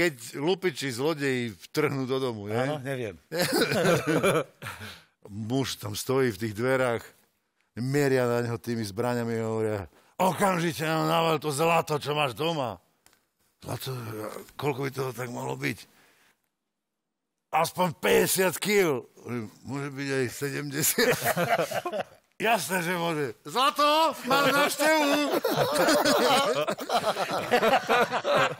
keď lupiči zlodeji vtrhnú do domu, nie? Áno, neviem. Muž tam stojí v tých dverách, meria na neho tými zbraniami a hovoria, okamžite nám naval to zlato, čo máš doma. Zlato, koľko by toho tak malo byť? Aspoň 50 kg. Môže byť aj 70. Jasné, že môže. Zlato, máš návštevu.